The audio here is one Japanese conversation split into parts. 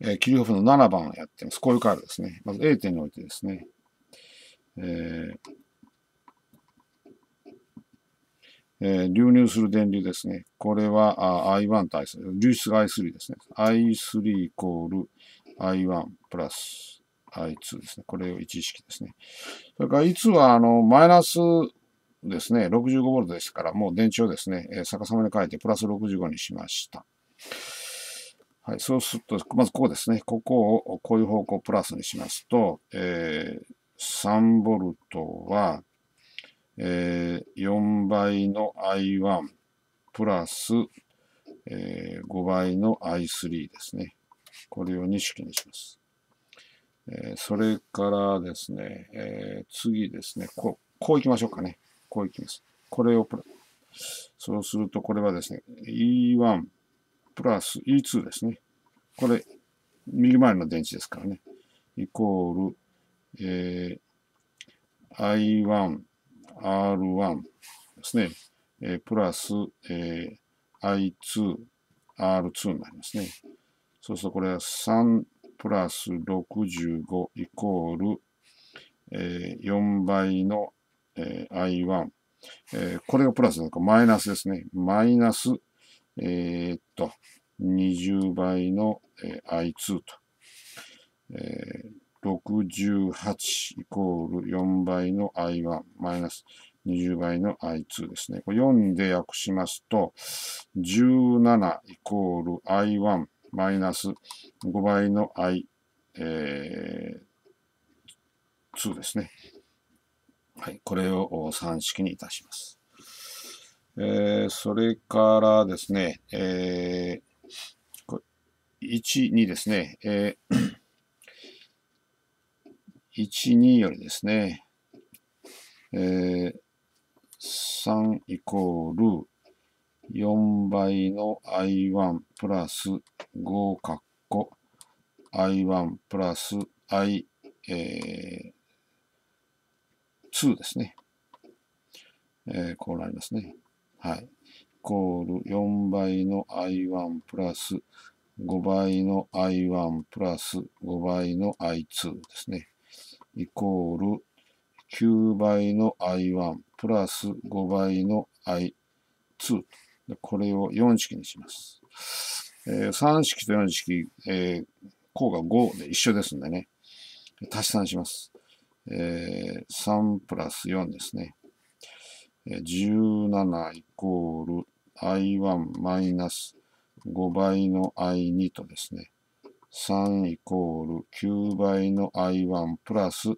えー、キリオフの7番をやってます。こういうカードですね。まず A 点においてですね。えーえー、流入する電流ですね。これはあ I1 対流出が I3 ですね。I3 イコール I1 プラス I2 ですね。これを1式ですね。それからいつはあのマイナスですね、65V ですから、もう電池をですね、逆さまに変えてプラス65にしました。はい、そうすると、まずここですね。ここをこういう方向プラスにしますと、えー、3ボルトは、えー、4倍の I1 プラス、えー、5倍の I3 ですね。これを2式にします。えー、それからですね、えー、次ですね、こう、こう行きましょうかね。こう行きます。これをプラス。そうすると、これはですね、E1 プラス E2 ですね。これ、右回りの電池ですからね。イコール、えー、I1、R1 ですね。えー、プラス、えー、I2、R2 になりますね。そうするとこれは3プラス65イコール、えー、4倍の、えー、I1、えー。これがプラスなのかマイナスですね。マイナスえー、っと、20倍の、えー、I2 と、えー、68イコール4倍の I1 マイナス20倍の I2 ですね。これ4で訳しますと、17イコール I1 マイナス5倍の I2、えー、ですね。はい、これを3式にいたします。えー、それからですね、えー、1、2ですね、えー、1、2よりですね、えー、3イコール4倍の I1 プラス5括弧 I1 プラス I、えー、2ですね、えー。こうなりますね。はい。イコール4倍の I1 プラス5倍の I1 プラス5倍の I2 ですね。イコール9倍の I1 プラス5倍の I2。これを4式にします。えー、3式と4式、えー、項が5で一緒ですんでね。足し算します。えー、3プラス4ですね。17イコール i1 マイナス5倍の i2 とですね、3イコール9倍の i1 プラス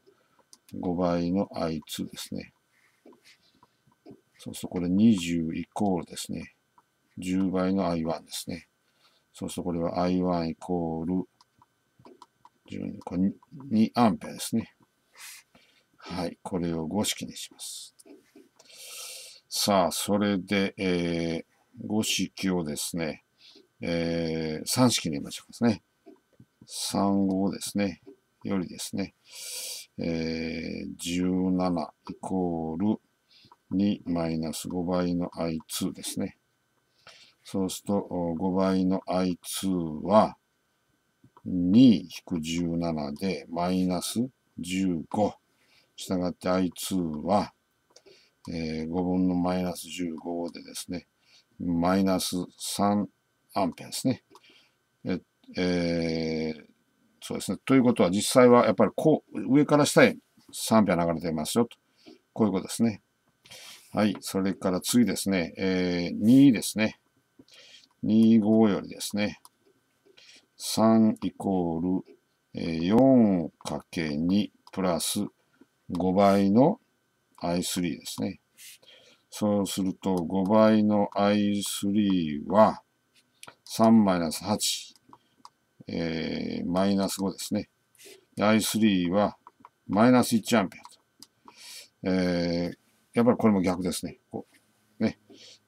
5倍の i2 ですね。そうするとこれ20イコールですね。10倍の i1 ですね。そうするとこれは i1 イコール1 2アンペアですね。はい。これを5式にします。さあ、それで、えー、5式をですね、えー、3式に入れましょうですね。3号ですね。よりですね、えー、17イコール2マイナス5倍の I2 ですね。そうすると、5倍の I2 は、2-17でマイナス15。したがって I2 は、え5分のマイナス15でですね、マイナス3アンペアですね。ええー、そうですね。ということは実際はやっぱりこう上から下へ3ア流れていますよと。こういうことですね。はい。それから次ですね。えー、2ですね。25よりですね。3イコール 4×2 プラス5倍の i3 ですね。そうすると、5倍の i3 は、3マイナス8、えー、マイナス5ですね。i3 は、マイナス1アンペアと。えー、やっぱりこれも逆ですね。こうね。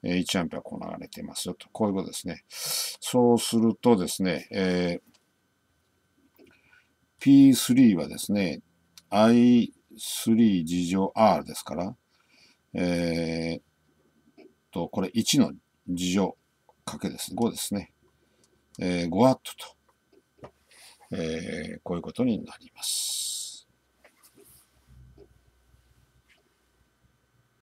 1アンペアこう流れていますよと。こういうことですね。そうするとですね、えー、P3 はですね、i 3事乗 R ですから、えー、と、これ1の事乗かけですね。5ですね。えー、5 w ットと、えー、こういうことになります。